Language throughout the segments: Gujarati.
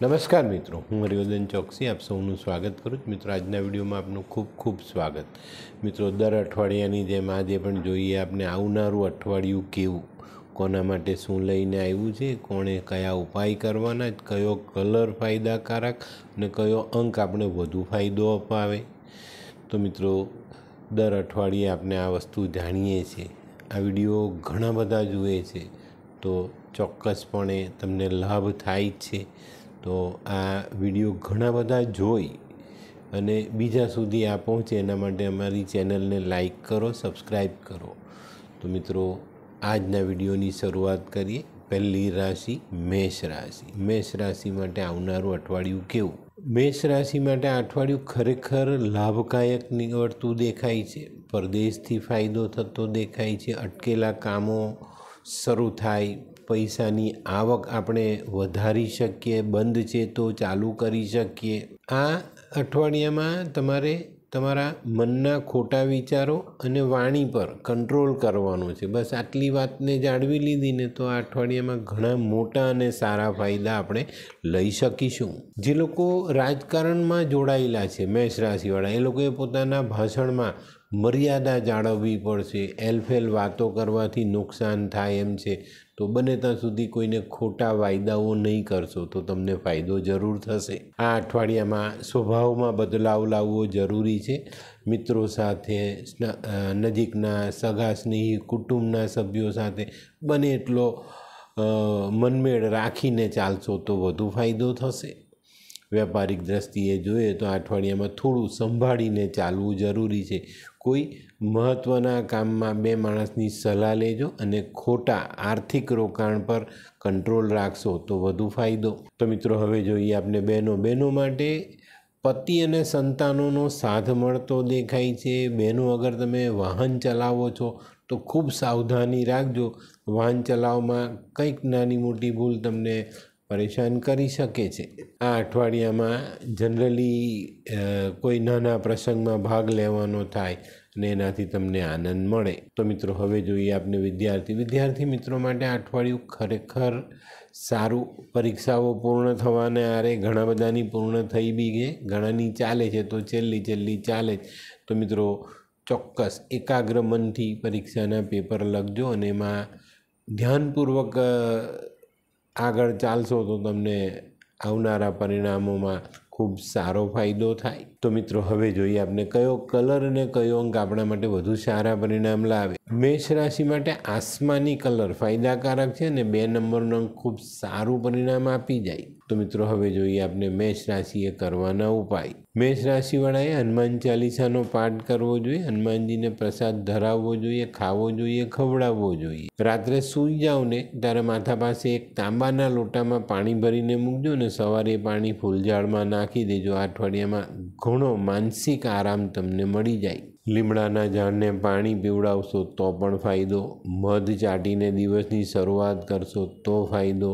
નમસ્કાર મિત્રો હું હરિવર્ધન ચોકસી આપ સૌનું સ્વાગત કરું છું મિત્રો આજના વિડીયોમાં આપનું ખૂબ ખૂબ સ્વાગત મિત્રો દર અઠવાડિયાની જેમ આજે પણ જોઈએ આપને આવનારું અઠવાડિયું કેવું કોના માટે શું લઈને આવ્યું છે કોણે કયા ઉપાય કરવાના કયો કલર ફાયદાકારક અને કયો અંક આપણે વધુ ફાયદો અપાવે તો મિત્રો દર અઠવાડિયે આપણે આ વસ્તુ જાણીએ છીએ આ વિડીયો ઘણા બધા જુએ છે તો ચોક્કસપણે તમને લાભ થાય છે તો આ વિડીયો ઘણા બધા જોઈ અને બીજા સુધી આ પહોંચે એના માટે અમારી ચેનલને લાઈક કરો સબસ્ક્રાઈબ કરો તો મિત્રો આજના વિડીયોની શરૂઆત કરીએ પહેલી રાશિ મેષ રાશિ મેષ રાશિ માટે આવનારું અઠવાડિયું કેવું મેષ રાશિ માટે અઠવાડિયું ખરેખર લાભકાયક નીવડતું દેખાય છે પરદેશથી ફાયદો થતો દેખાય છે અટકેલા કામો શરૂ થાય પૈસાની આવક આપણે વધારી શકીએ બંધ છે તો ચાલુ કરી શકીએ આ અઠવાડિયામાં તમારે તમારા મનના ખોટા વિચારો અને વાણી પર કંટ્રોલ કરવાનો છે બસ આટલી વાતને જાળવી લીધીને તો આ અઠવાડિયામાં ઘણા મોટા અને સારા ફાયદા આપણે લઈ શકીશું જે લોકો રાજકારણમાં જોડાયેલા છે મેષ રાશિવાળા એ લોકોએ પોતાના ભાષણમાં મર્યાદા જાળવવી પડશે એલફેલ વાતો કરવાથી નુકસાન થાય એમ છે તો બને ત્યાં સુધી કોઈને ખોટા વાયદાઓ નહીં કરશો તો તમને ફાયદો જરૂર થશે આ અઠવાડિયામાં સ્વભાવમાં બદલાવ લાવવો જરૂરી છે મિત્રો સાથે નજીકના સગા સ્નેહી કુટુંબના સભ્યો સાથે બને એટલો મનમેળ રાખીને ચાલશો તો વધુ ફાયદો થશે વ્યાપારિક દ્રષ્ટિએ જોઈએ તો અઠવાડિયામાં થોડું સંભાળીને ચાલવું જરૂરી છે કોઈ મહત્ત્વના કામમાં બે માણસની સલાહ લેજો અને ખોટા આર્થિક રોકાણ પર કંટ્રોલ રાખશો તો વધુ ફાયદો તો મિત્રો હવે જોઈએ આપણે બહેનો બહેનો માટે પતિ અને સંતાનોનો સાથ મળતો દેખાય છે બહેનો અગર તમે વાહન ચલાવો છો તો ખૂબ સાવધાની રાખજો વાહન ચલાવવામાં કંઈક નાની મોટી ભૂલ તમને પરેશાન કરી શકે છે આ અઠવાડિયામાં જનરલી કોઈ નાના પ્રસંગમાં ભાગ લેવાનો થાય અને એનાથી તમને આનંદ મળે તો મિત્રો હવે જોઈએ આપને વિદ્યાર્થી વિદ્યાર્થી મિત્રો માટે અઠવાડિયું ખરેખર સારું પરીક્ષાઓ પૂર્ણ થવાને આરે ઘણા બધાની પૂર્ણ થઈ બી છે ઘણાની ચાલે છે તો છેલ્લી છેલ્લી ચાલે જ તો મિત્રો ચોક્કસ એકાગ્ર મનથી પરીક્ષાના પેપર લખજો અને એમાં ધ્યાનપૂર્વક આગળ ચાલશો તો તમને આવનારા પરિણામોમાં ખૂબ સારો ફાયદો થાય તો મિત્રો હવે જોઈએ આપણે કયો કલર અને કયો અંક આપણા માટે વધુ સારા પરિણામ લાવે મેષ રાશિ માટે આસમાની કલર ફાયદાકારક છે અને બે નંબરનો અંક ખૂબ સારું પરિણામ આપી જાય તો મિત્રો હવે જોઈએ આપણે મેષ રાશિએ કરવાના ઉપાય મેષ રાશિવાળાએ હનુમાન ચાલીસાનો પાઠ કરવો જોઈએ હનુમાનજીને પ્રસાદ ધરાવવો જોઈએ ખાવો જોઈએ ખવડાવવો જોઈએ રાત્રે સૂઈ જાઓ ને ત્યારે માથા પાસે એક તાંબાના લોટામાં પાણી ભરીને મૂકજો ને સવારે પાણી ફૂલઝાડમાં નાખ રાખી દેજો આ અઠવાડિયામાં ઘણો માનસિક આરામ તમને મળી જાય લીમડાના ઝાડને પાણી પીવડાવશો તો પણ ફાયદો મધ ચાટીને દિવસની શરૂઆત કરશો તો ફાયદો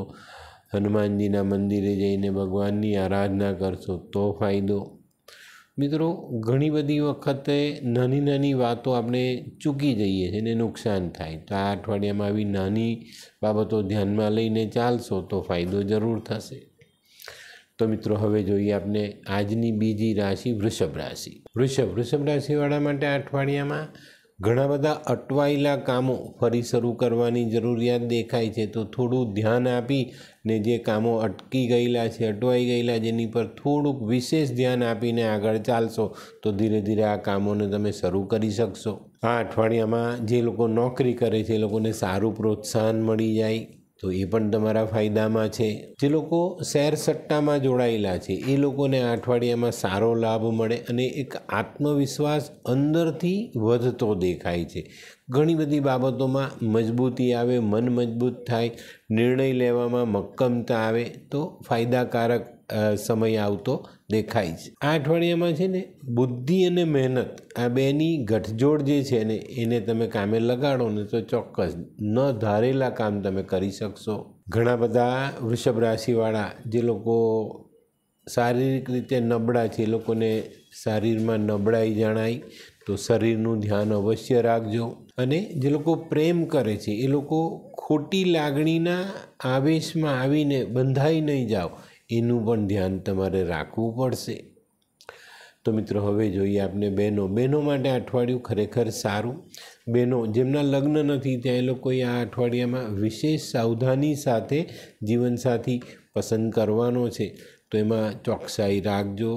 હનુમાનજીના મંદિરે જઈને ભગવાનની આરાધના કરશો તો ફાયદો મિત્રો ઘણી બધી વખતે નાની નાની વાતો આપણે ચૂકી જઈએ છીએ અને નુકસાન થાય તો આ અઠવાડિયામાં આવી નાની બાબતો ધ્યાનમાં લઈને ચાલશો તો ફાયદો જરૂર થશે તો મિત્રો હવે જોઈએ આપને આજની બીજી રાશિ વૃષભ રાશિ વૃષભ વૃષભ રાશિવાળા માટે અઠવાડિયામાં ઘણા બધા અટવાયેલા કામો ફરી શરૂ કરવાની જરૂરિયાત દેખાય છે તો થોડું ધ્યાન આપી ને જે કામો અટકી ગયેલા છે અટવાઈ ગયેલા જેની પર થોડુંક વિશેષ ધ્યાન આપીને આગળ ચાલશો તો ધીરે ધીરે આ કામોને તમે શરૂ કરી શકશો આ અઠવાડિયામાં જે લોકો નોકરી કરે છે એ લોકોને સારું પ્રોત્સાહન મળી જાય તો એ પણ તમારા ફાયદામાં છે જે લોકો શેર સટ્ટામાં જોડાયેલા છે એ લોકોને આ અઠવાડિયામાં સારો લાભ મળે અને એક આત્મવિશ્વાસ અંદરથી વધતો દેખાય છે ઘણી બધી બાબતોમાં મજબૂતી આવે મન મજબૂત થાય નિર્ણય લેવામાં મક્કમતા આવે તો ફાયદાકારક સમય આવતો દેખાય છે આ અઠવાડિયામાં છે ને બુદ્ધિ અને મહેનત આ બેની ગઠજોડ જે છે ને એને તમે કામે લગાડો ને તો ચોક્કસ ન ધારેલા કામ તમે કરી શકશો ઘણા બધા વૃષભ રાશિવાળા જે લોકો શારીરિક રીતે નબળા છે એ લોકોને શરીરમાં નબળાઈ જણાય તો શરીરનું ધ્યાન અવશ્ય રાખજો અને જે લોકો પ્રેમ કરે છે એ લોકો ખોટી લાગણીના આવેશમાં આવીને બંધાઈ નહીં જાઓ એનું પણ ધ્યાન તમારે રાખવું પડશે તો મિત્રો હવે જોઈએ આપણે બહેનો બહેનો માટે અઠવાડિયું ખરેખર સારું બહેનો જેમના લગ્ન નથી ત્યાં એ લોકોએ આ અઠવાડિયામાં વિશેષ સાવધાની સાથે જીવનસાથી પસંદ કરવાનો છે તો એમાં ચોકસાઈ રાખજો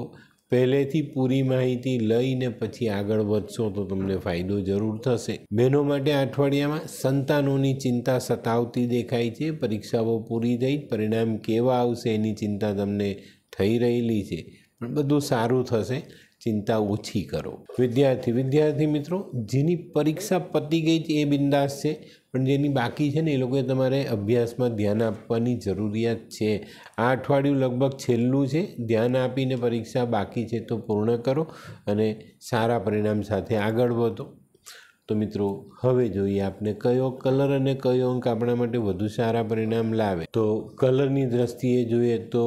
પહેલેથી પૂરી માહિતી લઈને પછી આગળ વધશો તો તમને ફાયદો જરૂર થશે બહેનો માટે અઠવાડિયામાં સંતાનોની ચિંતા સતાવતી દેખાય છે પરીક્ષાઓ પૂરી થઈ પરિણામ કેવા આવશે એની ચિંતા તમને થઈ રહેલી છે પણ બધું સારું થશે ચિંતા ઓછી કરો વિદ્યાર્થી વિદ્યાર્થી મિત્રો જેની પરીક્ષા પતી ગઈ છે એ બિંદાસ છે પણ જેની બાકી છે ને એ લોકોએ તમારે અભ્યાસમાં ધ્યાન આપવાની જરૂરિયાત છે આ અઠવાડિયું લગભગ છેલ્લું છે ધ્યાન આપીને પરીક્ષા બાકી છે તો પૂર્ણ કરો અને સારા પરિણામ સાથે આગળ વધો તો મિત્રો હવે જોઈએ આપને કયો કલર અને કયો અંક આપણા માટે વધુ સારા પરિણામ લાવે તો કલરની દ્રષ્ટિએ જોઈએ તો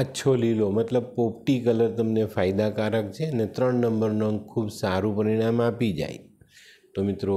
આછો લીલો મતલબ પોપટી કલર તમને ફાયદાકારક છે અને ત્રણ નંબરનો અંક ખૂબ સારું પરિણામ આપી જાય તો મિત્રો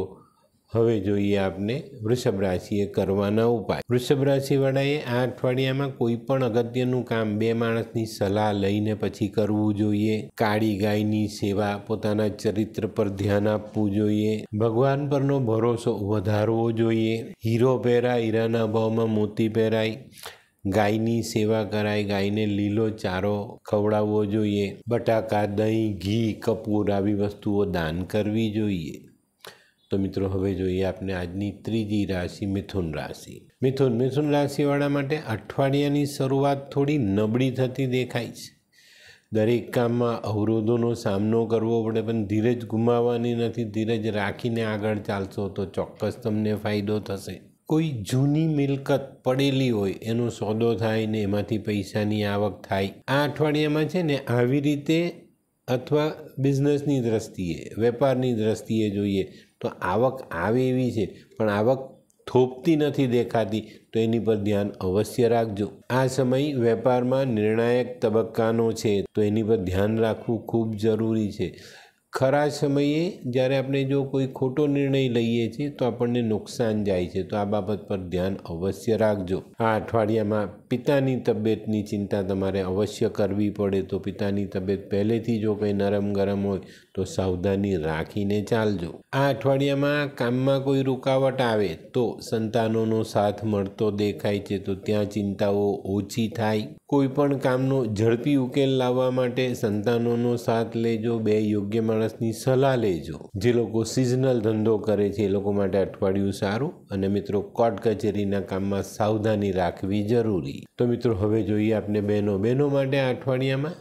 હવે જોઈએ આપને વૃષભ રાશિએ કરવાના ઉપાય વૃષભ રાશિવાળાએ આ અઠવાડિયામાં કોઈ પણ અગત્યનું કામ બે માણસની સલાહ લઈને પછી કરવું જોઈએ કાળી ગાયની સેવા પોતાના ચરિત્ર પર ધ્યાન આપવું જોઈએ ભગવાન પરનો ભરોસો વધારવો જોઈએ હીરો પહેરાય હીરાના અભાવમાં મોતી પહેરાય ગાયની સેવા કરાય ગાયને લીલો ચારો ખવડાવવો જોઈએ બટાકા દહીં ઘી કપૂર આવી વસ્તુઓ દાન કરવી જોઈએ તો મિત્રો હવે જોઈએ આપણે આજની ત્રીજી રાશિ મિથુન રાશિ મિથુન મિથુન રાશિવાળા માટે અઠવાડિયાની શરૂઆત થોડી નબળી થતી દેખાય છે દરેક કામમાં અવરોધોનો સામનો કરવો પડે પણ ધીરજ ગુમાવવાની નથી ધીરજ રાખીને આગળ ચાલશો તો ચોક્કસ તમને ફાયદો થશે કોઈ જૂની મિલકત પડેલી હોય એનો સોદો થાય ને એમાંથી પૈસાની આવક થાય આ અઠવાડિયામાં છે ને આવી રીતે અથવા બિઝનેસની દ્રષ્ટિએ વેપારની દ્રષ્ટિએ જોઈએ તો આવક આવે એવી છે પણ આવક થોપતી નથી દેખાતી તો એની પર ધ્યાન અવશ્ય રાખજો આ સમય વેપારમાં નિર્ણાયક તબક્કાનો છે તો એની પર ધ્યાન રાખવું ખૂબ જરૂરી છે ખરા સમયે જ્યારે આપણે જો કોઈ ખોટો નિર્ણય લઈએ છીએ તો આપણને નુકસાન જાય છે તો આ બાબત પર ધ્યાન અવશ્ય રાખજો આ અઠવાડિયામાં પિતાની તબિયતની ચિંતા તમારે અવશ્ય કરવી પડે તો પિતાની તબિયત પહેલેથી જો કંઈ નરમ ગરમ હોય તો સાવધાની રાખીને ચાલજો આ અઠવાડિયામાં કામમાં કોઈ રૂકાવટ આવે તો સંતાનોનો સાથ મળતો દેખાય છે તો ત્યાં ચિંતાઓ ઓછી થાય કોઈ પણ કામનો ઝડપી ઉકેલ લાવવા માટે સંતાનોનો સાથ લેજો બે યોગ્ય માણસની સલાહ લેજો જે લોકો સિઝનલ ધંધો કરે છે એ લોકો માટે અઠવાડિયું સારું અને મિત્રો કોર્ટ કચેરીના કામમાં સાવધાની રાખવી જરૂરી તો મિત્રો હવે જોઈએ આપને બહેનો બહેનો માટે આ અઠવાડિયામાં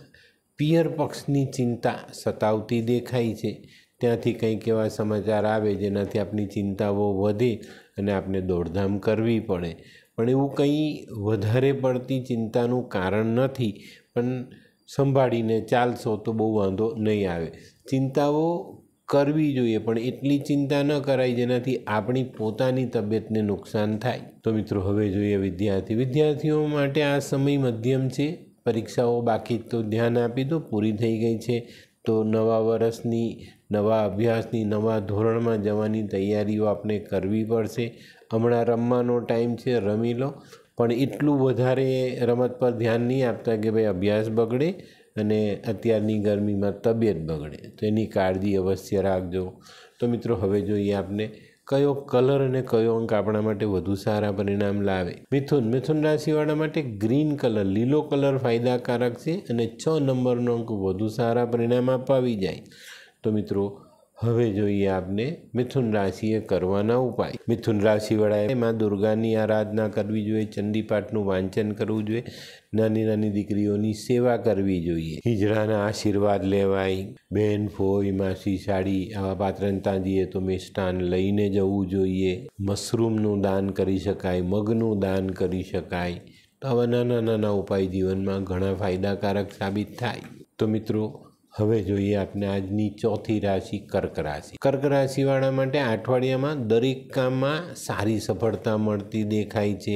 પિયર પક્ષની ચિંતા સતાવતી દેખાય છે ત્યાંથી કંઈક એવા સમાચાર આવે જેનાથી આપણી ચિંતાઓ વધે અને આપણે દોડધામ કરવી પડે પણ એવું કંઈ વધારે પડતી ચિંતાનું કારણ નથી પણ સંભાળીને ચાલશો તો બહુ વાંધો નહીં આવે ચિંતાઓ કરવી જોઈએ પણ એટલી ચિંતા ન કરાય જેનાથી આપણી પોતાની તબિયતને નુકસાન થાય તો મિત્રો હવે જોઈએ વિદ્યાર્થી વિદ્યાર્થીઓ માટે આ સમય મધ્યમ છે પરીક્ષાઓ બાકી તો ધ્યાન આપી દો પૂરી થઈ ગઈ છે તો નવા વર્ષની નવા અભ્યાસની નવા ધોરણમાં જવાની તૈયારીઓ આપણે કરવી પડશે હમણાં રમવાનો ટાઈમ છે રમી લો પણ એટલું વધારે રમત પર ધ્યાન નહીં આપતા કે ભાઈ અભ્યાસ બગડે અને અત્યારની ગરમીમાં તબિયત બગડે તો એની કાળજી અવશ્ય રાખજો તો મિત્રો હવે જોઈએ આપને કયો કલર અને કયો અંક આપણા માટે વધુ સારા પરિણામ લાવે મિથુન મિથુન રાશિવાળા માટે ગ્રીન કલર લીલો કલર ફાયદાકારક છે અને છ નંબરનો અંક વધુ સારા પરિણામ આપવા જાય તો મિત્રો હવે જોઈએ આપને મિથુન રાશિએ કરવાના ઉપાય મિથુન રાશિવાળાએ એમાં દુર્ગાની આરાધના કરવી જોઈએ ચંડીપાઠનું વાંચન કરવું જોઈએ નાની નાની દીકરીઓની સેવા કરવી જોઈએ હિજરાના આશીર્વાદ લેવાય બેન ફોઈ માસી સાડી આવા પાત્રન તાંજીએ તો મિષ્ટાન લઈને જવું જોઈએ મશરૂમનું દાન કરી શકાય મગનું દાન કરી શકાય તો આવા નાના નાના ઉપાય જીવનમાં ઘણા ફાયદાકારક સાબિત થાય તો મિત્રો હવે જોઈએ આપણે આજની ચોથી રાશિ કર્ક રાશિ કર્ક રાશિવાળા માટે અઠવાડિયામાં દરેક કામમાં સારી સફળતા મળતી દેખાય છે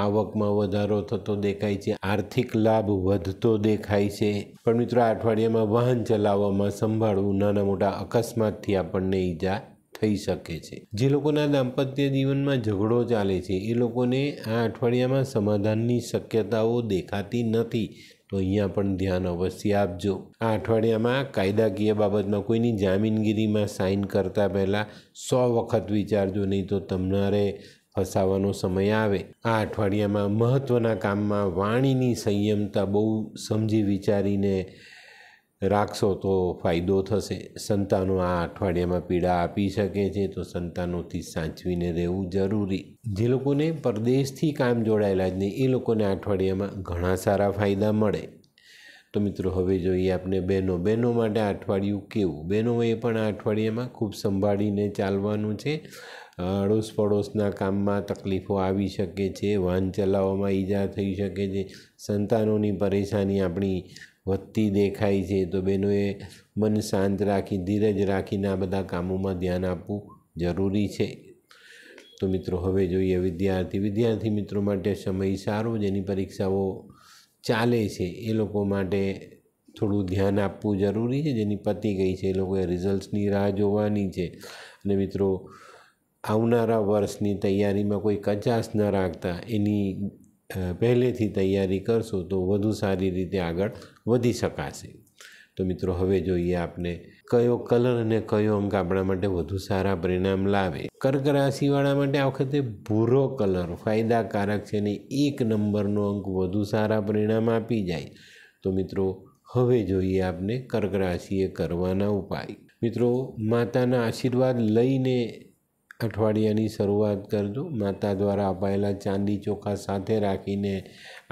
આવકમાં વધારો થતો દેખાય છે આર્થિક લાભ વધતો દેખાય છે પણ મિત્રો અઠવાડિયામાં વાહન ચલાવવામાં સંભાળવું નાના મોટા અકસ્માતથી આપણને ઈજા થઈ શકે છે જે લોકોના દાંપત્ય જીવનમાં ઝઘડો ચાલે છે એ લોકોને આ અઠવાડિયામાં સમાધાનની શક્યતાઓ દેખાતી નથી તો અહીંયા પણ ધ્યાન અવશ્ય આપજો આ અઠવાડિયામાં કાયદાકીય બાબતમાં કોઈની જામીનગીરીમાં સાઇન કરતા પહેલાં સો વખત વિચારજો નહીં તો તમારે ફસાવાનો સમય આવે આ અઠવાડિયામાં મહત્ત્વના કામમાં વાણીની સંયમતા બહુ સમજી વિચારીને રાખશો તો ફાયદો થશે સંતાનો આ અઠવાડિયામાં પીડા આપી શકે છે તો સંતાનોથી સાચવીને રહેવું જરૂરી જે લોકોને પરદેશથી કામ જોડાયેલા જ નહીં એ લોકોને અઠવાડિયામાં ઘણા સારા ફાયદા મળે તો મિત્રો હવે જોઈએ આપણે બહેનો બહેનો માટે અઠવાડિયું કેવું બહેનોએ પણ આ અઠવાડિયામાં ખૂબ સંભાળીને ચાલવાનું છે અડોશ પડોશના કામમાં તકલીફો આવી શકે છે વાહન ચલાવવામાં ઈજા થઈ શકે છે સંતાનોની પરેશાની આપણી વધતી દેખાય છે તો બહેનોએ મન શાંત રાખી ધીરજ રાખીને આ બધા કામોમાં ધ્યાન આપવું જરૂરી છે તો મિત્રો હવે જોઈએ વિદ્યાર્થી વિદ્યાર્થી મિત્રો માટે સમય સારો જેની પરીક્ષાઓ ચાલે છે એ લોકો માટે થોડું ધ્યાન આપવું જરૂરી છે જેની પતી ગઈ છે એ લોકોએ રિઝલ્ટ્સની રાહ જોવાની છે અને મિત્રો આવનારા વર્ષની તૈયારીમાં કોઈ કચાશ ન રાખતા એની પહેલેથી તૈયારી કરશો તો વધુ સારી રીતે આગળ વધી શકાશે તો મિત્રો હવે જોઈએ આપને કયો કલર અને કયો અંક આપણા માટે વધુ સારા પરિણામ લાવે કર્ક રાશિવાળા માટે આ વખતે ભૂરો કલર ફાયદાકારક છે અને એક નંબરનો અંક વધુ સારા પરિણામ આપી જાય તો મિત્રો હવે જોઈએ આપને કર્ક રાશિએ કરવાના ઉપાય મિત્રો માતાના આશીર્વાદ લઈને અઠવાડિયાની શરૂઆત કરજો માતા દ્વારા અપાયેલા ચાંદી ચોખા સાથે રાખીને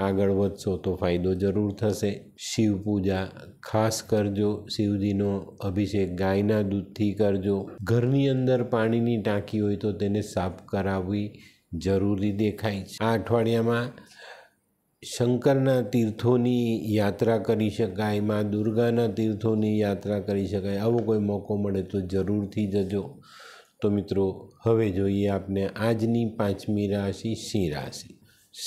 આગળ વધશો તો ફાયદો જરૂર થશે શિવ પૂજા ખાસ કરજો શિવજીનો અભિષેક ગાયના દૂધથી કરજો ઘરની અંદર પાણીની ટાંકી હોય તો તેને સાફ કરાવવી જરૂરી દેખાય છે આ અઠવાડિયામાં શંકરના તીર્થોની યાત્રા કરી શકાય મા દુર્ગાના તીર્થોની યાત્રા કરી શકાય આવો કોઈ મોકો મળે તો જરૂરથી જજો તો મિત્રો હવે જોઈએ આપને આજની પાંચમી રાશિ સિંહ રાશિ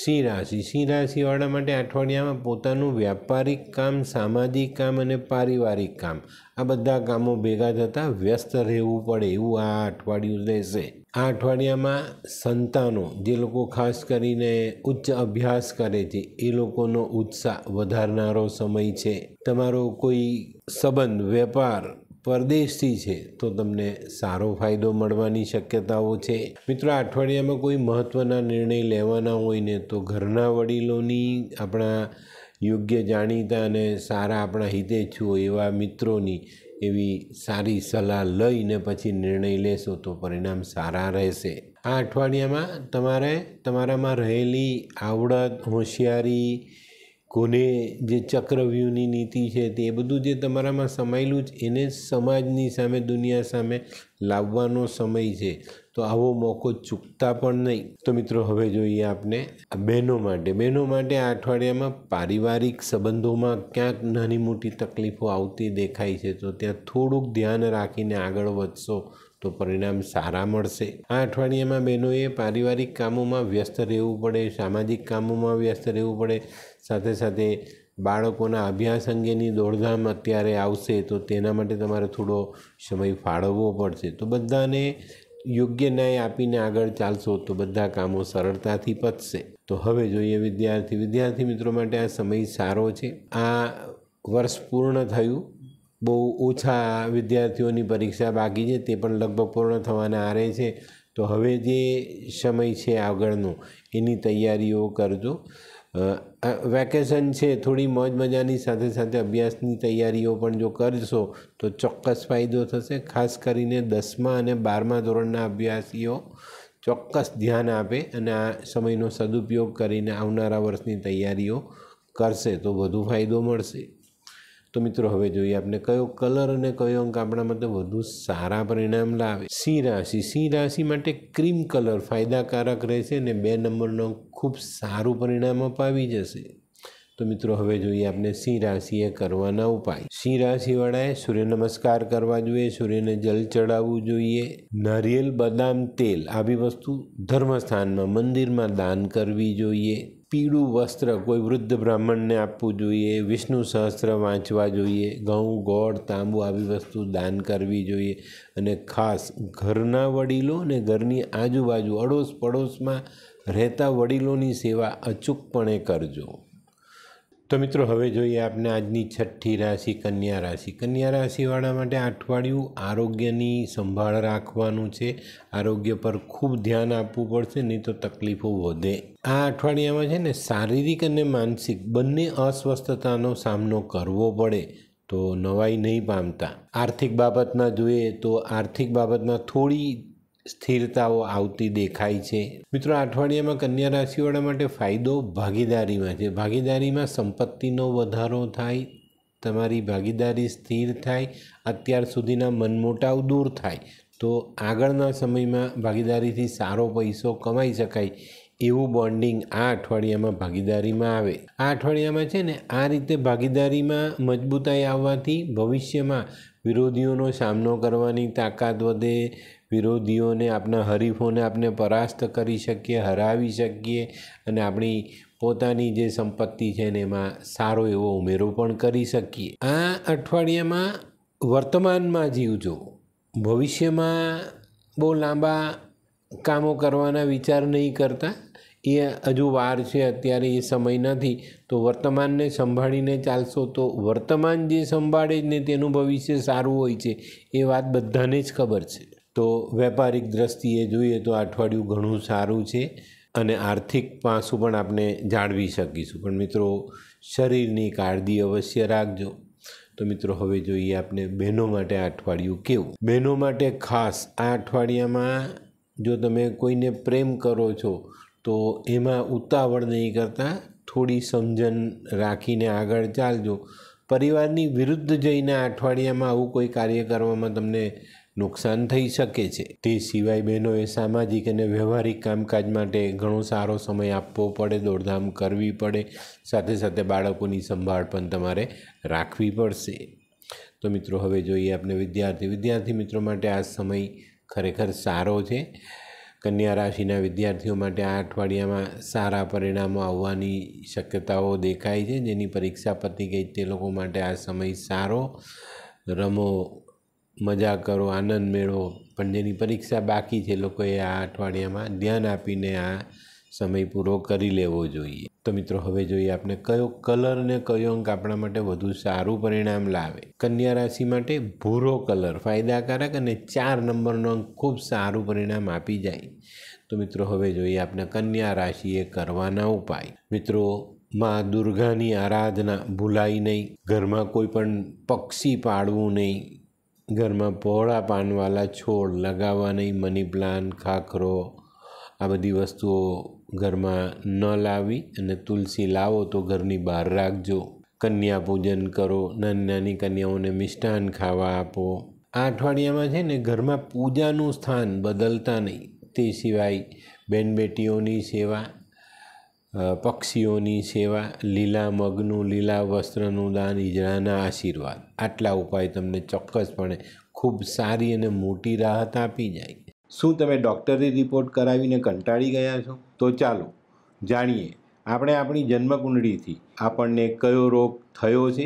સિંહ રાશિ સિંહ રાશિવાળા માટે અઠવાડિયામાં પોતાનું વ્યાપારિક કામ સામાજિક કામ અને પારિવારિક કામ આ બધા કામો ભેગા થતાં વ્યસ્ત રહેવું પડે એવું આ અઠવાડિયું રહેશે આ અઠવાડિયામાં સંતાનો જે લોકો ખાસ કરીને ઉચ્ચ અભ્યાસ કરે છે એ લોકોનો ઉત્સાહ વધારનારો સમય છે તમારો કોઈ સંબંધ વેપાર પરદેશથી છે તો તમને સારો ફાયદો મળવાની શક્યતાઓ છે મિત્રો અઠવાડિયામાં કોઈ મહત્ત્વના નિર્ણય લેવાના હોય ને તો ઘરના વડીલોની આપણા યોગ્ય જાણીતા અને સારા આપણા હિતેચ્છુઓ એવા મિત્રોની એવી સારી સલાહ લઈને પછી નિર્ણય લેશો તો પરિણામ સારા રહેશે આ અઠવાડિયામાં તમારે તમારામાં રહેલી આવડત હોશિયારી કોને જે ચક્રવ્યૂહની નીતિ છે તે બધું જે તમારામાં સમાયેલું છે એને સમાજની સામે દુનિયા સામે લાવવાનો સમય છે તો આવો મોકો ચૂકતા પણ નહીં તો મિત્રો હવે જોઈએ આપણે બહેનો માટે બહેનો માટે આ અઠવાડિયામાં પારિવારિક સંબંધોમાં ક્યાંક નાની મોટી તકલીફો આવતી દેખાય છે તો ત્યાં થોડુંક ધ્યાન રાખીને આગળ વધશો તો પરિણામ સારા મળશે આ અઠવાડિયામાં બહેનોએ પારિવારિક કામોમાં વ્યસ્ત રહેવું પડે સામાજિક કામોમાં વ્યસ્ત રહેવું પડે સાથે સાથે બાળકોના અભ્યાસ અંગેની દોડધામ અત્યારે આવશે તો તેના માટે તમારે થોડો સમય ફાળવવો પડશે તો બધાને યોગ્ય ન્યાય આપીને આગળ ચાલશો તો બધા કામો સરળતાથી પતશે તો હવે જોઈએ વિદ્યાર્થી વિદ્યાર્થી મિત્રો માટે આ સમય સારો છે આ વર્ષ પૂર્ણ થયું બહુ ઓછા વિદ્યાર્થીઓની પરીક્ષા બાકી છે તે પણ લગભગ પૂર્ણ થવાના આરે છે તો હવે જે સમય છે આગળનો એની તૈયારીઓ કરજો વેકેશન છે થોડી મોજ મજાની સાથે સાથે અભ્યાસની તૈયારીઓ પણ જો કરશો તો ચોક્કસ ફાયદો થશે ખાસ કરીને દસમા અને બારમા ધોરણના અભ્યાસીઓ ચોક્કસ ધ્યાન આપે અને આ સમયનો સદુપયોગ કરીને આવનારા વર્ષની તૈયારીઓ કરશે તો વધુ ફાયદો મળશે તો મિત્રો હવે જોઈએ આપણે કયો કલર અને કયો અંક આપણા માટે વધુ સારા પરિણામ લાવે સિંહ રાશિ સિંહ રાશિ માટે ક્રીમ કલર ફાયદાકારક રહેશે અને બે નંબરનો ખૂબ સારું પરિણામ અપાવી જશે તો મિત્રો હવે જોઈએ આપણે સિંહ રાશિએ કરવાના ઉપાય સિંહ રાશિવાળાએ સૂર્ય નમસ્કાર કરવા જોઈએ સૂર્યને જલ ચડાવવું જોઈએ નારિયેલ બદામ તેલ આવી વસ્તુ ધર્મસ્થાનમાં મંદિરમાં દાન કરવી જોઈએ પીળું વસ્ત્ર કોઈ વૃદ્ધ બ્રાહ્મણને આપવું જોઈએ વિષ્ણુ સહસ્ત્ર વાંચવા જોઈએ ઘઉં ગોળ તાંબુ આવી વસ્તુ દાન કરવી જોઈએ અને ખાસ ઘરના વડીલો અને ઘરની આજુબાજુ અડોશ પડોશમાં રહેતા વડીલોની સેવા અચૂકપણે કરજો તો મિત્રો હવે જોઈએ આપને આજની છઠ્ઠી રાશિ કન્યા રાશિ કન્યા રાશિવાળા માટે અઠવાડિયું આરોગ્યની સંભાળ રાખવાનું છે આરોગ્ય પર ખૂબ ધ્યાન આપવું પડશે નહીં તો તકલીફો વધે આ અઠવાડિયામાં છે ને શારીરિક અને માનસિક બંને અસ્વસ્થતાનો સામનો કરવો પડે તો નવાઈ નહીં પામતા આર્થિક બાબતમાં જોઈએ તો આર્થિક બાબતમાં થોડી સ્થિરતાઓ આવતી દેખાય છે મિત્રો અઠવાડિયામાં કન્યા રાશિવાળા માટે ફાયદો ભાગીદારીમાં છે ભાગીદારીમાં સંપત્તિનો વધારો થાય તમારી ભાગીદારી સ્થિર થાય અત્યાર સુધીના મનમોટાવ દૂર થાય તો આગળના સમયમાં ભાગીદારીથી સારો પૈસો કમાઈ શકાય એવું બોન્ડિંગ આ અઠવાડિયામાં ભાગીદારીમાં આવે આ અઠવાડિયામાં છે ને આ રીતે ભાગીદારીમાં મજબૂતાઈ આવવાથી ભવિષ્યમાં વિરોધીઓનો સામનો કરવાની તાકાત વધે વિરોધીઓને આપણા હરીફોને આપણે પરાસ્ત કરી શકીએ હરાવી શકીએ અને આપણી પોતાની જે સંપત્તિ છે ને એમાં સારો એવો ઉમેરો પણ કરી શકીએ આ અઠવાડિયામાં વર્તમાનમાં જીવજો ભવિષ્યમાં બહુ લાંબા કામો કરવાના વિચાર નહીં કરતા એ હજુ વાર છે અત્યારે એ સમય નથી તો વર્તમાનને સંભાળીને ચાલશો તો વર્તમાન જે સંભાળે ને તેનું ભવિષ્ય સારું હોય છે એ વાત બધાને જ ખબર છે તો વેપારિક દ્રષ્ટિએ જોઈએ તો અઠવાડિયું ઘણું સારું છે અને આર્થિક પાસું પણ આપણે જાળવી શકીશું પણ મિત્રો શરીરની કાળજી અવશ્ય રાખજો તો મિત્રો હવે જોઈએ આપણે બહેનો માટે અઠવાડિયું કેવું બહેનો માટે ખાસ આ અઠવાડિયામાં જો તમે કોઈને પ્રેમ કરો છો તો એમાં ઉતાવળ નહીં કરતા થોડી સમજણ રાખીને આગળ ચાલજો પરિવારની વિરુદ્ધ જઈને અઠવાડિયામાં આવું કોઈ કાર્ય કરવામાં તમને નુકસાન થઈ શકે છે તે સિવાય બહેનોએ સામાજિક અને વ્યવહારિક કામકાજ માટે ઘણો સારો સમય આપવો પડે દોડધામ કરવી પડે સાથે સાથે બાળકોની સંભાળ પણ તમારે રાખવી પડશે તો મિત્રો હવે જોઈએ આપણે વિદ્યાર્થી વિદ્યાર્થી મિત્રો માટે આ સમય ખરેખર સારો છે કન્યા રાશિના વિદ્યાર્થીઓ માટે આ અઠવાડિયામાં સારા પરિણામો આવવાની શક્યતાઓ દેખાય છે જેની પરીક્ષા પતી ગઈ તે લોકો માટે આ સમય સારો રમો મજા કરો આનંદ મેળવો પણ જેની પરીક્ષા બાકી છે લોકોએ આ અઠવાડિયામાં ધ્યાન આપીને આ સમય પૂરો કરી લેવો જોઈએ તો મિત્રો હવે જોઈએ આપણે કયો કલર ને કયો અંક આપણા માટે વધુ સારું પરિણામ લાવે કન્યા રાશિ માટે ભૂરો કલર ફાયદાકારક અને ચાર નંબરનો અંક ખૂબ સારું પરિણામ આપી જાય તો મિત્રો હવે જોઈએ આપણે કન્યા રાશિએ કરવાના ઉપાય મિત્રો માં દુર્ગાની આરાધના ભૂલાઈ નહીં ઘરમાં કોઈ પણ પક્ષી પાડવું નહીં ઘરમાં પહોળા પાનવાળા છોડ લગાવવા નહીં મની પ્લાન્ટ ખાખરો આ બધી વસ્તુઓ ઘરમાં ન લાવી અને તુલસી લાવો તો ઘરની બહાર રાખજો કન્યા પૂજન કરો નાની નાની કન્યાઓને મિષ્ટાન ખાવા આપો આ અઠવાડિયામાં છે ને ઘરમાં પૂજાનું સ્થાન બદલતા નહીં તે સિવાય બેન બેટીઓની સેવા પક્ષીઓની સેવા લીલા મગનું લીલા વસ્ત્રનું દાન ઈજરાના આશીર્વાદ આટલા ઉપાય તમને ચોક્કસપણે ખૂબ સારી અને મોટી રાહત આપી જાય શું તમે ડૉક્ટરી રિપોર્ટ કરાવીને કંટાળી ગયા છો તો ચાલો જાણીએ આપણે આપણી જન્મકુંડળીથી આપણને કયો રોગ થયો છે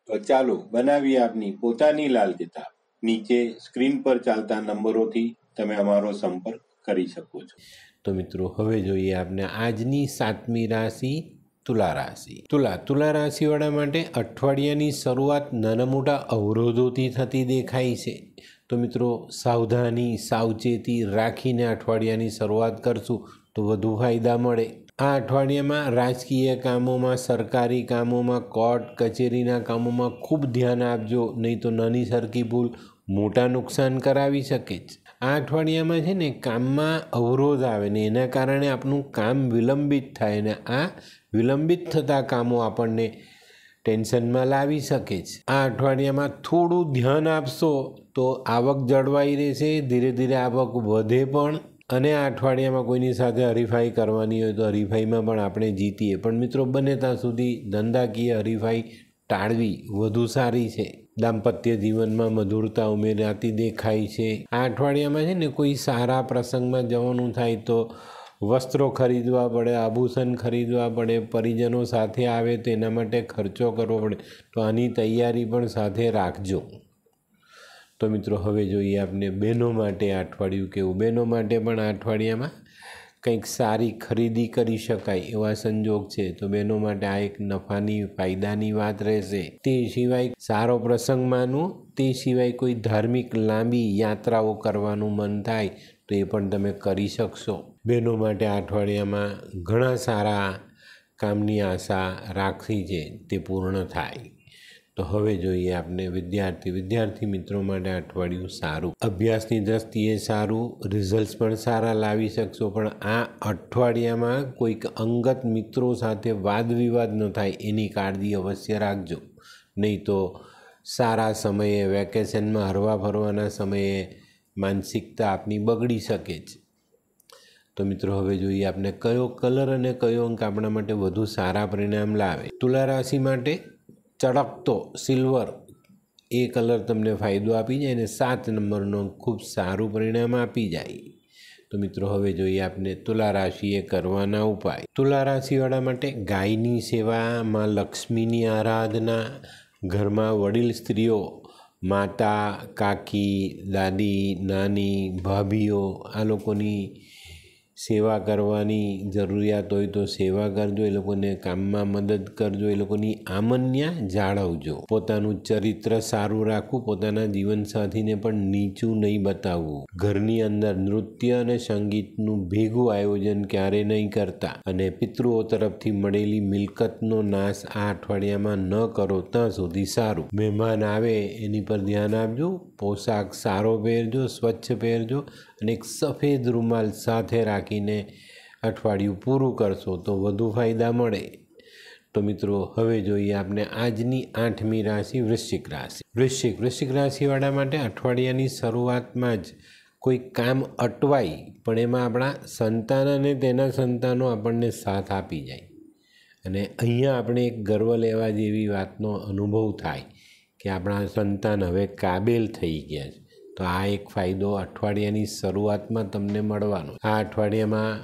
ચાલો બનાવી આપની પોતાની લાલ કિતાબ નીચે સ્ક્રીન પર ચાલતા નંબરોથી તમે અમારો સંપર્ક કરી શકો છો તો મિત્રો હવે જોઈએ આપને આજની સાતમી રાશિ તુલા રાશિ તુલા તુલા રાશિવાળા માટે અઠવાડિયાની શરૂઆત નાના મોટા અવરોધોથી થતી દેખાય છે તો મિત્રો સાવધાની સાવચેતી રાખીને અઠવાડિયાની શરૂઆત કરશું તો વધુ ફાયદા મળે આ અઠવાડિયામાં રાજકીય કામોમાં સરકારી કામોમાં કોર્ટ કચેરીના કામોમાં ખૂબ ધ્યાન આપજો નહીં તો નાની સરખી ભૂલ મોટા નુકસાન કરાવી શકે છે આ અઠવાડિયામાં છે ને કામમાં અવરોધ આવે ને એના કારણે આપણું કામ વિલંબિત થાય ને આ વિલંબિત થતા કામો આપણને ટેન્શનમાં લાવી શકે છે આ અઠવાડિયામાં થોડું ધ્યાન આપશો તો આવક જળવાઈ રહેશે ધીરે ધીરે આવક વધે પણ અને આ અઠવાડિયામાં કોઈની સાથે હરીફાઈ કરવાની હોય તો હરીફાઈમાં પણ આપણે જીતીએ પણ મિત્રો બને ત્યાં સુધી ધંધાકીય હરીફાઈ ટાળવી વધુ સારી છે દાંપત્ય જીવનમાં મધુરતા ઉમેરાતી દેખાય છે આ અઠવાડિયામાં છે ને કોઈ સારા પ્રસંગમાં જવાનું થાય તો વસ્ત્રો ખરીદવા પડે આભૂષણ ખરીદવા પડે પરિજનો સાથે આવે તેના માટે ખર્ચો કરવો પડે તો આની તૈયારી પણ સાથે રાખજો તો મિત્રો હવે જોઈએ આપને બહેનો માટે અઠવાડિયું કેવું બહેનો માટે પણ અઠવાડિયામાં કંઈક સારી ખરીદી કરી શકાય એવા સંજોગ છે તો બહેનો માટે આ એક નફાની ફાયદાની વાત રહેશે તે સિવાય સારો પ્રસંગ માનવું તે સિવાય કોઈ ધાર્મિક લાંબી યાત્રાઓ કરવાનું મન થાય તો એ પણ તમે કરી શકશો બહેનો માટે અઠવાડિયામાં ઘણા સારા કામની આશા રાખી છે તે પૂર્ણ થાય તો હવે જોઈએ આપણે વિદ્યાર્થી વિદ્યાર્થી મિત્રો માટે અઠવાડિયું સારું અભ્યાસની દ્રષ્ટિએ સારું રિઝલ્ટ્સ પણ સારા લાવી શકશો પણ આ અઠવાડિયામાં કોઈક અંગત મિત્રો સાથે વાદ વિવાદ ન થાય એની કાળજી અવશ્ય રાખજો નહીં તો સારા સમયે વેકેશનમાં હરવા ફરવાના સમયે માનસિકતા આપની બગડી શકે છે તો મિત્રો હવે જોઈએ આપણે કયો કલર અને કયો અંક આપણા માટે વધુ સારા પરિણામ લાવે તુલા રાશિ માટે ચળકતો સિલ્વર એ કલર તમને ફાયદો આપી જાય અને સાત નંબરનો ખૂબ સારું પરિણામ આપી જાય તો મિત્રો હવે જોઈએ આપને તુલા રાશિએ કરવાના ઉપાય તુલા રાશિવાળા માટે ગાયની સેવામાં લક્ષ્મીની આરાધના ઘરમાં વડીલ સ્ત્રીઓ માતા કાકી દાદી નાની ભાભીઓ આ લોકોની સેવા કરવાની જરૂરિયાત હોય તો સેવા કરજો એ લોકોને કામમાં મદદ કરજો એ લોકોની આમન્યા જાળવજો પોતાનું ચરિત્ર સારું રાખવું પોતાના જીવનસાથીને પણ નીચું નહીં બતાવવું ઘરની અંદર નૃત્ય અને સંગીતનું ભેગું આયોજન ક્યારે નહીં કરતા અને પિતૃઓ તરફથી મળેલી મિલકતનો નાશ આ અઠવાડિયામાં ન કરો ત્યાં સુધી સારું મહેમાન આવે એની પર ધ્યાન આપજો પોશાક સારો પહેરજો સ્વચ્છ પહેરજો અને એક સફેદ રૂમાલ સાથે રાખીને અઠવાડિયું પૂરું કરશો તો વધુ ફાયદા મળે તો મિત્રો હવે જોઈએ આપણે આજની આઠમી રાશિ વૃશ્ચિક રાશિ વૃશ્ચિક વૃશ્ચિક રાશિવાળા માટે અઠવાડિયાની શરૂઆતમાં જ કોઈ કામ અટવાય પણ એમાં આપણા સંતાન અને તેના સંતાનો આપણને સાથ આપી જાય અને અહીંયા આપણે એક ગર્વ લેવા જેવી વાતનો અનુભવ થાય કે આપણા સંતાન હવે કાબેલ થઈ ગયા છે તો આ એક ફાયદો અઠવાડિયાની શરૂઆતમાં તમને મળવાનો આ અઠવાડિયામાં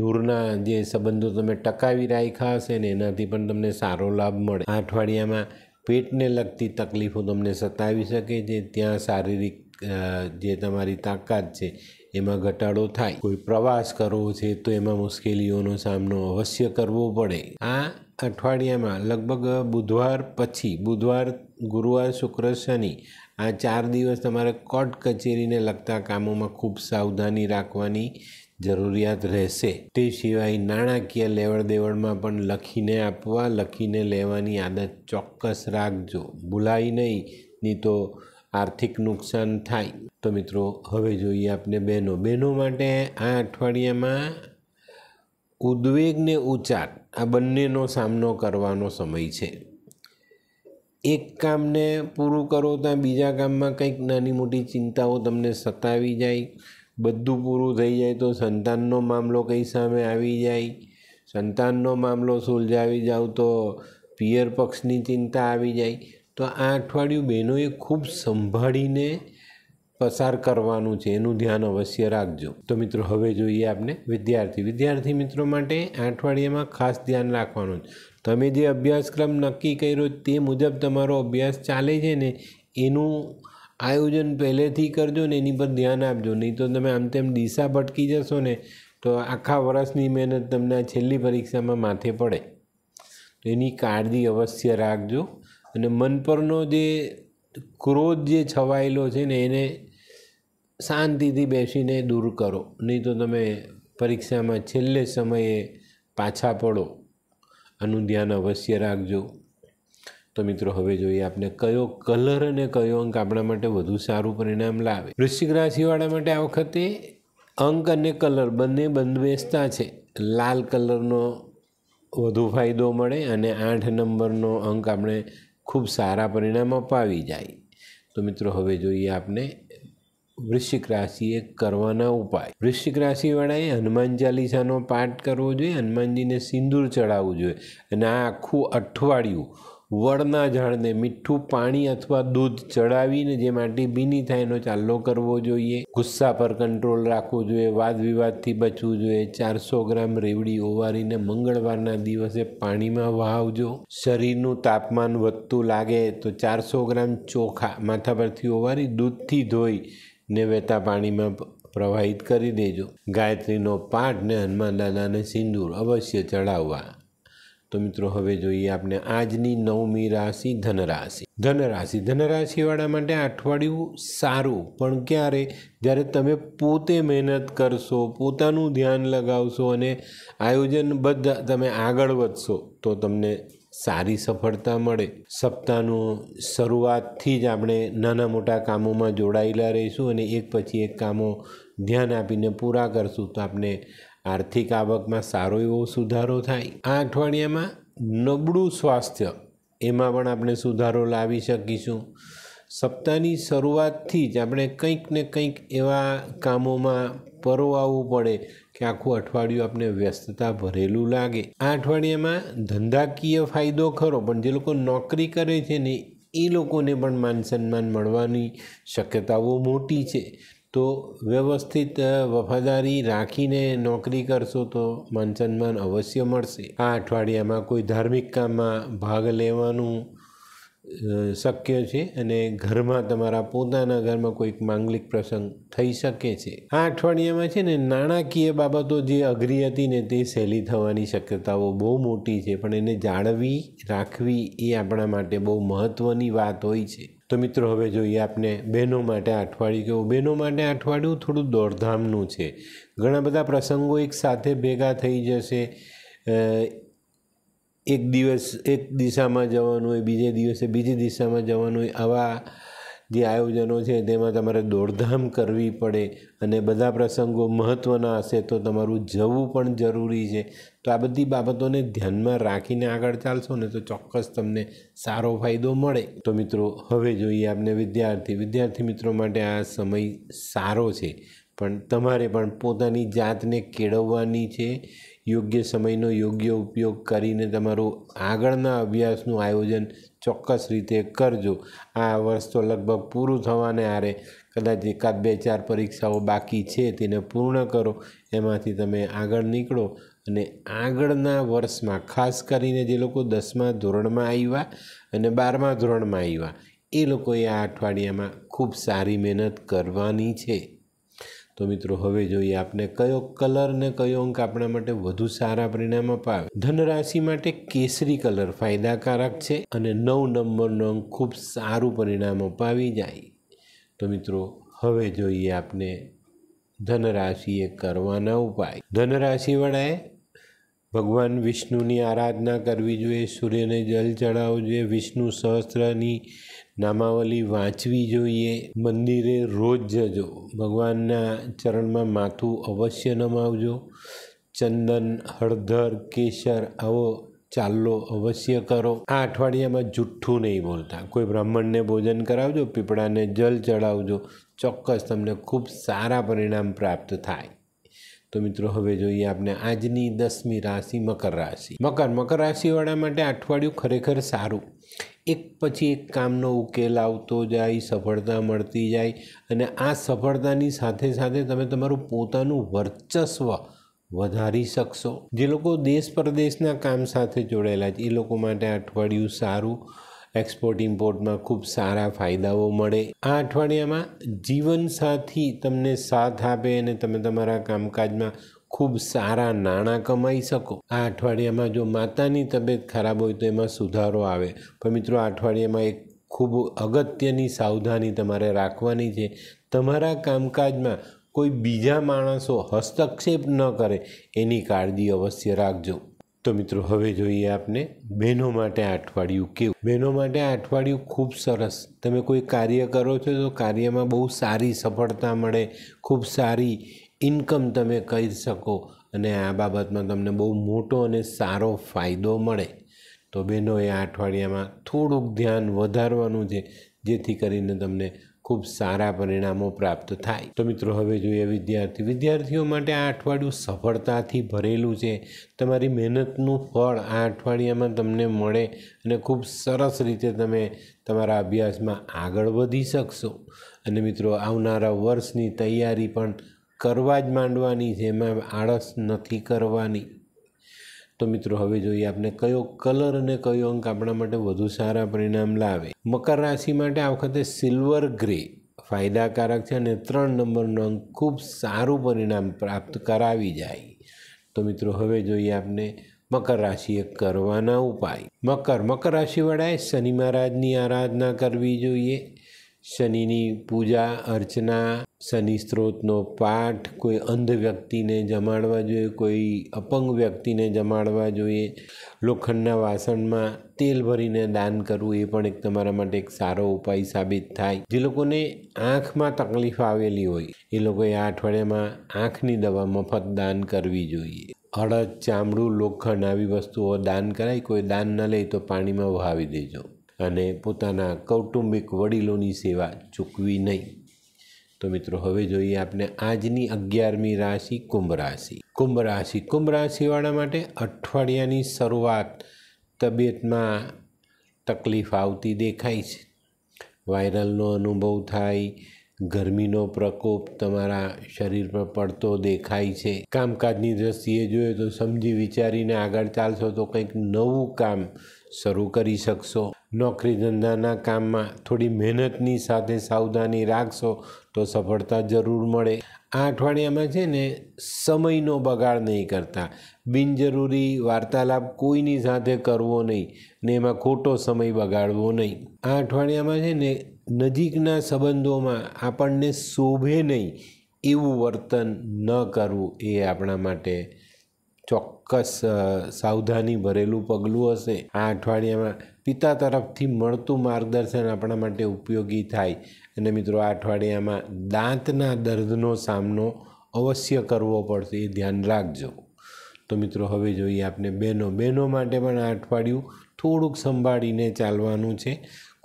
દૂરના જે સંબંધો તમે ટકાવી રાખ્યા હશે ને એનાથી પણ તમને સારો લાભ મળે આ અઠવાડિયામાં પેટને લગતી તકલીફો તમને સતાવી શકે છે ત્યાં શારીરિક જે તમારી તાકાત છે એમાં ઘટાડો થાય કોઈ પ્રવાસ કરવો છે તો એમાં મુશ્કેલીઓનો સામનો અવશ્ય કરવો પડે આ અઠવાડિયામાં લગભગ બુધવાર પછી બુધવાર ગુરુવાર શુક્ર શનિ આ ચાર દિવસ તમારે કોર્ટ કચેરીને લગતા કામોમાં ખૂબ સાવધાની રાખવાની જરૂરિયાત રહેશે તે સિવાય નાણાકીય લેવડ દેવડમાં પણ લખીને આપવા લખીને લેવાની આદત ચોક્કસ રાખજો ભૂલાય નહીં નહીં તો આર્થિક નુકસાન થાય તો મિત્રો હવે જોઈએ આપને બહેનો બહેનો માટે આ અઠવાડિયામાં ઉદ્વેગ ને ઉચાર આ બંનેનો સામનો કરવાનો સમય છે એક કામને પૂરું કરો ત્યાં બીજા કામમાં કંઈક નાની મોટી ચિંતાઓ તમને સતાવી જાય બધું પૂરું થઈ જાય તો સંતાનનો મામલો કંઈ સામે આવી જાય સંતાનનો મામલો સુલઝાવી જાઓ તો પિયર પક્ષની ચિંતા આવી જાય તો આ અઠવાડિયું બહેનોએ ખૂબ સંભાળીને પસાર કરવાનું છે એનું ધ્યાન અવશ્ય રાખજો તો મિત્રો હવે જોઈએ આપણે વિદ્યાર્થી વિદ્યાર્થી મિત્રો માટે આ અઠવાડિયામાં ખાસ ધ્યાન રાખવાનું છે તમે જે અભ્યાસક્રમ નક્કી કર્યો તે મુજબ તમારો અભ્યાસ ચાલે છે ને એનું આયોજન પહેલેથી કરજો ને એની પર ધ્યાન આપજો નહીં તો તમે આમ તેમ દિશા ભટકી જશો ને તો આખા વર્ષની મહેનત તમને આ છેલ્લી પરીક્ષામાં માથે પડે તો એની કાળજી અવશ્ય રાખજો અને મન પરનો જે ક્રોધ જે છવાયેલો છે ને એને શાંતિથી બેસીને દૂર કરો નહીં તો તમે પરીક્ષામાં છેલ્લે સમયે પાછા પડો આનું ધ્યાન અવશ્ય રાખજો તો મિત્રો હવે જોઈએ આપણે કયો કલર અને કયો અંક આપણા માટે વધુ સારું પરિણામ લાવે વૃશ્ચિક રાશિવાળા માટે આ વખતે અંક અને કલર બંને બંધબેસતા છે લાલ કલરનો વધુ ફાયદો મળે અને આઠ નંબરનો અંક આપણે ખૂબ સારા પરિણામ અપાવી જાય તો મિત્રો હવે જોઈએ આપણે વૃશ્ચિક રાશિએ કરવાના ઉપાય વૃશ્ચિક રાશિવાળાએ હનુમાન ચાલીસાનો પાઠ કરવો જોઈએ હનુમાનજીને સિંદૂર ચડાવવું જોઈએ અને આ આખું અઠવાડિયું વડના ઝાડને મીઠું પાણી અથવા દૂધ ચડાવીને જે માટી ભીની થાય એનો ચાલ્લો કરવો જોઈએ ગુસ્સા પર કંટ્રોલ રાખવો જોઈએ વાદ વિવાદથી બચવું જોઈએ ચારસો ગ્રામ રેવડી ઓવારીને મંગળવારના દિવસે પાણીમાં વહાવજો શરીરનું તાપમાન વધતું લાગે તો ચારસો ગ્રામ ચોખા માથા પરથી ઓવારી દૂધથી ધોઈ ને વહેતા પાણીમાં પ્રવાહિત કરી દેજો ગાયત્રીનો પાઠ ને હનુમાન દાદાને સિંદૂર અવશ્ય ચડાવવા તો મિત્રો હવે જોઈએ આપણે આજની નવમી રાશિ ધનરાશિ ધનરાશિ ધનરાશિવાળા માટે અઠવાડિયું સારું પણ ક્યારે જ્યારે તમે પોતે મહેનત કરશો પોતાનું ધ્યાન લગાવશો અને આયોજન બધા તમે આગળ વધશો તો તમને સારી સફળતા મળે સપ્તાહનું શરૂઆતથી જ આપણે નાના મોટા કામોમાં જોડાયેલા રહીશું અને એક પછી એક કામો ધ્યાન આપીને પૂરા કરશું તો આપણે આર્થિક આવકમાં સારો એવો સુધારો થાય આ અઠવાડિયામાં નબળું સ્વાસ્થ્ય એમાં પણ આપણે સુધારો લાવી શકીશું સપ્તાહની શરૂઆતથી જ આપણે કંઈક ને કંઈક એવા કામોમાં પરોવાવું પડે કે આખું અઠવાડિયું આપને વ્યસ્તતા ભરેલું લાગે આ અઠવાડિયામાં ધંધાકીય ફાયદો ખરો પણ જે લોકો નોકરી કરે છે ને એ લોકોને પણ માન સન્માન મળવાની શક્યતાઓ મોટી છે તો વ્યવસ્થિત વફાદારી રાખીને નોકરી કરશો તો માન સન્માન અવશ્ય મળશે આ અઠવાડિયામાં કોઈ ધાર્મિક કામમાં ભાગ લેવાનું શક્ય છે અને ઘરમાં તમારા પોતાના ઘરમાં કોઈક માંગલિક પ્રસંગ થઈ શકે છે આ અઠવાડિયામાં છે ને નાણાકીય બાબતો જે અઘરી હતી ને તે સહેલી થવાની શક્યતાઓ બહુ મોટી છે પણ એને જાળવી રાખવી એ આપણા માટે બહુ મહત્ત્વની વાત હોય છે તો મિત્રો હવે જોઈએ આપને બહેનો માટે અઠવાડિયું કેવું બહેનો માટે અઠવાડિયું થોડું દોડધામનું છે ઘણા બધા પ્રસંગો એકસાથે ભેગા થઈ જશે એક દિવસ એક દિશામાં જવાનું હોય બીજે દિવસે બીજી દિશામાં જવાનું હોય આવા જે આયોજનો છે તેમાં તમારે દોડધામ કરવી પડે અને બધા પ્રસંગો મહત્ત્વના હશે તો તમારું જવું પણ જરૂરી છે તો આ બધી બાબતોને ધ્યાનમાં રાખીને આગળ ચાલશો ને તો ચોક્કસ તમને સારો ફાયદો મળે તો મિત્રો હવે જોઈએ આપને વિદ્યાર્થી વિદ્યાર્થી મિત્રો માટે આ સમય સારો છે પણ તમારે પણ પોતાની જાતને કેળવવાની છે યોગ્ય સમયનો યોગ્ય ઉપયોગ કરીને તમારું આગળના અભ્યાસનું આયોજન ચોક્કસ રીતે કરજો આ વર્ષ તો લગભગ પૂરું થવાને આરે કદાચ એકાદ બે ચાર પરીક્ષાઓ બાકી છે તેને પૂર્ણ કરો એમાંથી તમે આગળ નીકળો અને આગળના વર્ષમાં ખાસ કરીને જે લોકો દસમા ધોરણમાં આવ્યા અને બારમા ધોરણમાં આવ્યા એ લોકોએ આ અઠવાડિયામાં ખૂબ સારી મહેનત કરવાની છે તો મિત્રો હવે જોઈએ આપણે કયો કલર ને કયો અંક આપણા માટે વધુ સારા પરિણામ અપાવે ધનરાશિ માટે કેસરી કલર ફાયદાકારક છે અને નવ નંબરનો અંક ખૂબ સારું પરિણામ અપાવી જાય તો મિત્રો હવે જોઈએ આપણે ધનરાશિએ કરવાના ઉપાય ધનરાશિવાળાએ ભગવાન વિષ્ણુની આરાધના કરવી જોઈએ સૂર્યને જલ ચડાવવું જોઈએ વિષ્ણુ સહસ્ત્રની નામાવલી વાંચવી જોઈએ મંદિરે રોજ જજો ભગવાનના ચરણમાં માથું અવશ્ય નમાવજો ચંદન હળદર કેસર આવો ચાલ્લો અવશ્ય કરો આ અઠવાડિયામાં જુઠ્ઠું નહીં બોલતા કોઈ બ્રાહ્મણને ભોજન કરાવજો પીપળાને જલ ચડાવજો ચોક્કસ તમને ખૂબ સારા પરિણામ પ્રાપ્ત થાય તો મિત્રો હવે જોઈએ આપણે આજની દસમી રાશિ મકર રાશિ મકર મકર રાશિવાળા માટે અઠવાડિયું ખરેખર સારું એક પછી એક કામનો ઉકેલ આવતો જાય સફળતા મળતી જાય અને આ સફળતાની સાથે સાથે તમે તમારું પોતાનું વર્ચસ્વ વધારી શકશો જે લોકો દેશ પરદેશના કામ સાથે જોડાયેલા છે એ લોકો માટે અઠવાડિયું સારું એક્સપોર્ટ ઇમ્પોર્ટમાં ખૂબ સારા ફાયદાઓ મળે આ અઠવાડિયામાં જીવનસાથી તમને સાથ આપે અને તમે તમારા કામકાજમાં ખૂબ સારા નાણાં કમાઈ શકો આ અઠવાડિયામાં જો માતાની તબિયત ખરાબ હોય તો એમાં સુધારો આવે પણ મિત્રો આ અઠવાડિયામાં એક ખૂબ અગત્યની સાવધાની તમારે રાખવાની છે તમારા કામકાજમાં કોઈ બીજા માણસો હસ્તક્ષેપ ન કરે એની કાળજી અવશ્ય રાખજો તો મિત્રો હવે જોઈએ આપને બહેનો માટે અઠવાડિયું કેવું બહેનો માટે અઠવાડિયું ખૂબ સરસ તમે કોઈ કાર્ય કરો છો તો કાર્યમાં બહુ સારી સફળતા મળે ખૂબ સારી ઇન્કમ તમે કહી શકો અને આ બાબતમાં તમને બહુ મોટો અને સારો ફાયદો મળે તો બહેનોએ આ અઠવાડિયામાં થોડુંક ધ્યાન વધારવાનું છે જેથી કરીને તમને ખૂબ સારા પરિણામો પ્રાપ્ત થાય તો મિત્રો હવે જોઈએ વિદ્યાર્થી વિદ્યાર્થીઓ માટે આ અઠવાડિયું સફળતાથી ભરેલું છે તમારી મહેનતનું ફળ આ અઠવાડિયામાં તમને મળે અને ખૂબ સરસ રીતે તમે તમારા અભ્યાસમાં આગળ વધી શકશો અને મિત્રો આવનારા વર્ષની તૈયારી પણ કરવા જ માંડવાની છે એમાં આળસ નથી કરવાની તો મિત્રો હવે જોઈએ આપણે કયો કલર અને કયો અંક આપણા માટે વધુ સારા પરિણામ લાવે મકર રાશિ માટે આ વખતે સિલ્વર ગ્રે ફાયદાકારક છે અને ત્રણ નંબરનો અંક ખૂબ સારું પરિણામ પ્રાપ્ત કરાવી જાય તો મિત્રો હવે જોઈએ આપણે મકર રાશિએ કરવાના ઉપાય મકર મકર રાશિવાળાએ શનિ મહારાજની આરાધના કરવી જોઈએ શનિની પૂજા અર્ચના શનિ સ્ત્રોતનો પાઠ કોઈ અંધ વ્યક્તિને જમાડવા જોઈએ કોઈ અપંગ વ્યક્તિને જમાડવા જોઈએ લોખંડના વાસણમાં તેલ ભરીને દાન કરવું એ પણ એક તમારા માટે એક સારો ઉપાય સાબિત થાય જે લોકોને આંખમાં તકલીફ આવેલી હોય એ લોકોએ આ અઠવાડિયામાં આંખની દવા મફત દાન કરવી જોઈએ અડદ ચામડું લોખંડ આવી વસ્તુઓ દાન કરાય કોઈ દાન ન લે તો પાણીમાં વહાવી દેજો અને પોતાના કૌટુંબિક વડીલોની સેવા ચૂકવી નહીં તો મિત્રો હવે જોઈએ આપણે આજની અગિયારમી રાશિ કુંભ રાશિ કુંભ રાશિ કુંભ રાશિવાળા માટે અઠવાડિયાની શરૂઆત તબિયતમાં તકલીફ આવતી દેખાય છે વાયરલનો અનુભવ થાય ગરમીનો પ્રકોપ તમારા શરીર પર પડતો દેખાય છે કામકાજની દ્રષ્ટિએ જોઈએ તો સમજી વિચારીને આગળ ચાલશો તો કંઈક નવું કામ શરૂ કરી શકશો નોકરી ધંધાના કામમાં થોડી મહેનતની સાથે સાવધાની રાખશો તો સફળતા જરૂર મળે આ અઠવાડિયામાં છે ને સમયનો બગાડ નહીં કરતા બિનજરૂરી વાર્તાલાપ કોઈની સાથે કરવો નહીં ને એમાં ખોટો સમય બગાડવો નહીં આ અઠવાડિયામાં છે ને નજીકના સંબંધોમાં આપણને શોભે નહીં એવું વર્તન ન કરવું એ આપણા માટે ચોક્કસ સાવધાની ભરેલું પગલું હશે આ અઠવાડિયામાં પિતા તરફથી મળતું માર્ગદર્શન આપણા માટે ઉપયોગી થાય અને મિત્રો આ અઠવાડિયામાં દાંતના દર્દનો સામનો અવશ્ય કરવો પડશે એ ધ્યાન રાખજો તો મિત્રો હવે જોઈએ આપને બહેનો બહેનો માટે પણ આ અઠવાડિયું થોડુંક સંભાળીને ચાલવાનું છે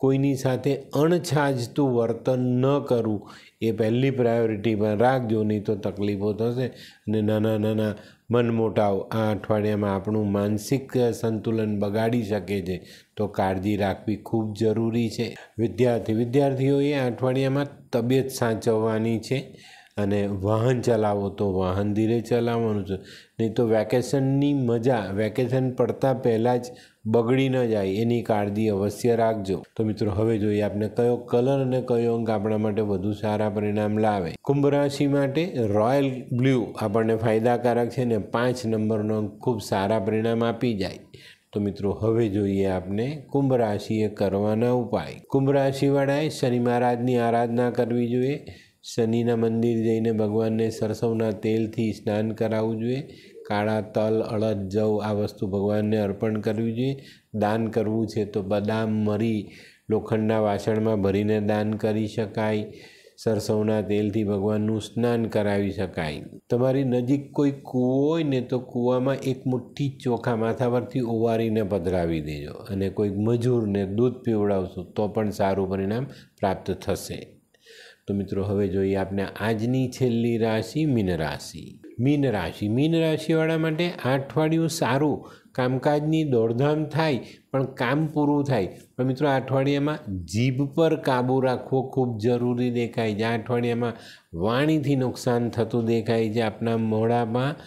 કોઈની સાથે અણછાજતું વર્તન ન કરવું એ પહેલી પ્રાયોરિટીમાં રાખજો નહીં તો તકલીફો થશે અને નાના નાના મનમોટાવ આ અઠવાડિયામાં આપણું માનસિક સંતુલન બગાડી શકે છે તો કાળજી રાખવી ખૂબ જરૂરી છે વિદ્યાર્થી વિદ્યાર્થીઓએ આ અઠવાડિયામાં તબિયત સાચવવાની છે અને વાહન ચલાવો તો વાહન ધીરે ચલાવવાનું છે નહીં તો વેકેશનની મજા વેકેશન પડતા પહેલાં જ બગડી ન જાય એની કાળજી અવશ્ય રાખજો તો મિત્રો હવે જોઈએ આપણે કયો કલર અને કયો અંક આપણા માટે વધુ સારા પરિણામ લાવે કુંભ રાશિ માટે રોયલ બ્લુ આપણને ફાયદાકારક છે ને પાંચ નંબરનો અંક ખૂબ સારા પરિણામ આપી જાય તો મિત્રો હવે જોઈએ આપને કુંભ રાશિએ કરવાના ઉપાય કુંભ રાશિવાળાએ શનિ મહારાજની આરાધના કરવી જોઈએ શનિના મંદિર જઈને ભગવાનને સરસવના તેલથી સ્નાન કરાવવું જોઈએ કાળા તલ અળદ જવ આ વસ્તુ ભગવાનને અર્પણ કરવી જોઈએ દાન કરવું છે તો બદામ મરી લોખંડના વાસણમાં ભરીને દાન કરી શકાય સરસવના તેલથી ભગવાનનું સ્નાન કરાવી શકાય તમારી નજીક કોઈ કૂવો હોય ને તો કૂવામાં એક મુઠ્ઠી ચોખા માથા પરથી ઓવારીને પધરાવી દેજો અને કોઈક મજૂરને દૂધ પીવડાવશો તો પણ સારું પરિણામ પ્રાપ્ત થશે તો મિત્રો હવે જોઈએ આપણે આજની છેલ્લી રાશિ મીન રાશિ મીન રાશિ મીન રાશિવાળા માટે અઠવાડિયું સારું કામકાજની દોડધામ થાય પણ કામ પૂરું થાય પણ મિત્રો અઠવાડિયામાં જીભ પર કાબુ રાખવો ખૂબ જરૂરી દેખાય છે આ અઠવાડિયામાં વાણીથી નુકસાન થતું દેખાય છે આપણા મોડામાં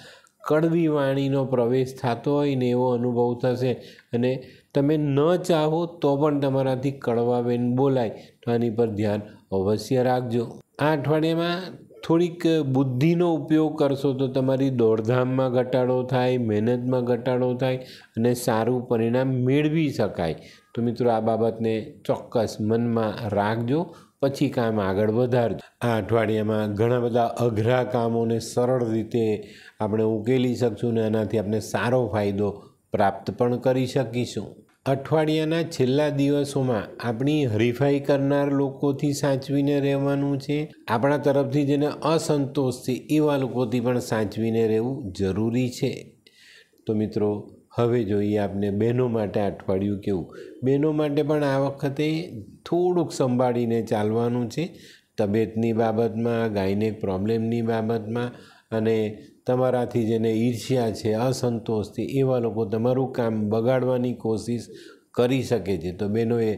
કડવી વાણીનો પ્રવેશ થતો હોય ને એવો અનુભવ થશે અને તમે ન ચાહો તો પણ તમારાથી કડવા બેન બોલાય તો આની પર ધ્યાન અવશ્ય રાખજો આ અઠવાડિયામાં થોડીક બુદ્ધિનો ઉપયોગ કરશો તો તમારી દોડધામમાં ઘટાડો થાય મહેનતમાં ઘટાડો થાય અને સારું પરિણામ મેળવી શકાય તો મિત્રો આ બાબતને ચોક્કસ મનમાં રાખજો પછી કામ આગળ વધારજો આ અઠવાડિયામાં ઘણા બધા અઘરા કામોને સરળ રીતે આપણે ઉકેલી શકશું અને આનાથી આપણે સારો ફાયદો પ્રાપ્ત પણ કરી શકીશું અઠવાડિયાના છેલ્લા દિવસોમાં આપણી હરીફાઈ કરનાર લોકોથી સાચવીને રહેવાનું છે આપણા તરફથી જેને અસંતોષ છે એવા લોકોથી પણ સાચવીને રહેવું જરૂરી છે તો મિત્રો હવે જોઈએ આપને બહેનો માટે અઠવાડિયું કેવું બહેનો માટે પણ આ વખતે થોડુંક સંભાળીને ચાલવાનું છે તબિયતની બાબતમાં ગાયને પ્રોબ્લેમની બાબતમાં અને તમારાથી જેને ઈર્ષ્યા છે અસંતોષ છે એવા લોકો તમારું કામ બગાડવાની કોશિશ કરી શકે છે તો બહેનોએ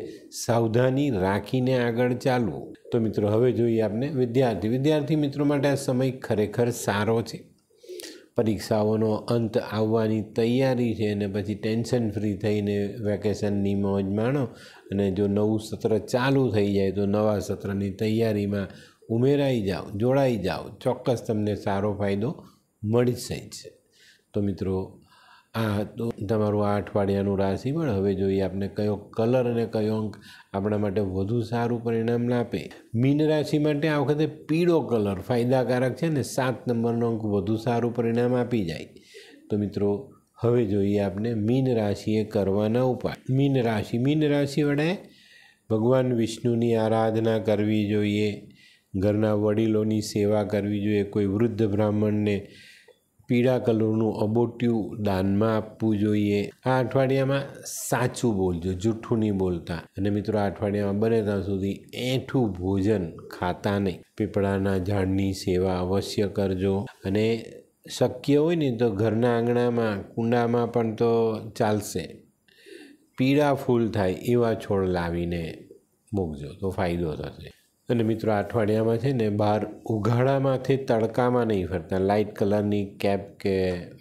સાવધાની રાખીને આગળ ચાલવું તો મિત્રો હવે જોઈએ આપને વિદ્યાર્થી વિદ્યાર્થી મિત્રો માટે આ સમય ખરેખર સારો છે પરીક્ષાઓનો અંત આવવાની તૈયારી છે અને પછી ટેન્શન ફ્રી થઈને વેકેશનની મોજ માણો અને જો નવું સત્ર ચાલુ થઈ જાય તો નવા સત્રની તૈયારીમાં ઉમેરાઈ જાઓ જોડાઈ જાઓ ચોક્કસ તમને સારો ફાયદો મળી જાય છે તો મિત્રો આ તો તમારું આ અઠવાડિયાનું રાશિફળ હવે જોઈએ આપણે કયો કલર અને કયો અંક આપણા માટે વધુ સારું પરિણામ આપે મીન રાશિ માટે આ વખતે પીળો કલર ફાયદાકારક છે ને સાત નંબરનો અંક વધુ સારું પરિણામ આપી જાય તો મિત્રો હવે જોઈએ આપણે મીન રાશિએ કરવાના ઉપાય મીન રાશિ મીન રાશિ વડે ભગવાન વિષ્ણુની આરાધના કરવી જોઈએ ઘરના વડીલોની સેવા કરવી જોઈએ કોઈ વૃદ્ધ બ્રાહ્મણને પીળા કલરનું અબોટિયું દાનમાં આપવું જોઈએ આ અઠવાડિયામાં સાચું બોલજો જૂઠું નહીં બોલતા અને મિત્રો આ અઠવાડિયામાં બને ત્યાં સુધી એઠું ભોજન ખાતા નહીં પીપળાના ઝાડની સેવા અવશ્ય કરજો અને શક્ય હોય ને તો ઘરના આંગણામાં કુંડામાં પણ તો ચાલશે પીળા ફૂલ થાય એવા છોડ લાવીને મૂકજો તો ફાયદો થશે અને મિત્રો અઠવાડિયામાં છે ને બહાર ઉઘાડામાંથી તડકામાં નહીં ફરતા લાઇટ કલરની કેપ કે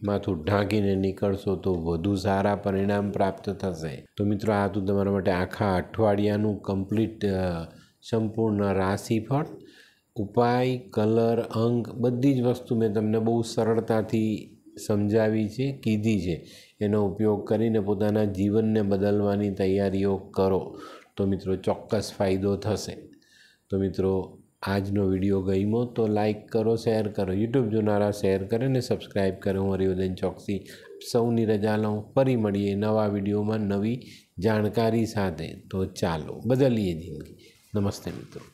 માથું ઢાંકીને નીકળશો તો વધુ સારા પરિણામ પ્રાપ્ત થશે તો મિત્રો આ હતું તમારા માટે આખા અઠવાડિયાનું કમ્પ્લીટ સંપૂર્ણ રાશિફળ ઉપાય કલર અંક બધી જ વસ્તુ મેં તમને બહુ સરળતાથી સમજાવી છે કીધી છે એનો ઉપયોગ કરીને પોતાના જીવનને બદલવાની તૈયારીઓ કરો તો મિત્રો ચોક્કસ ફાયદો થશે તો મિત્રો આજનો વિડીયો ગઈમો તો લાઇક કરો શેર કરો યુટ્યુબ જોનારા શેર કરે ને સબસ્ક્રાઈબ કરે હું હરિવદન ચોકસી સૌની રજા લઉં ફરી મળીએ નવા વિડીયોમાં નવી જાણકારી સાથે તો ચાલો બદલીએ જિંદગી નમસ્તે મિત્રો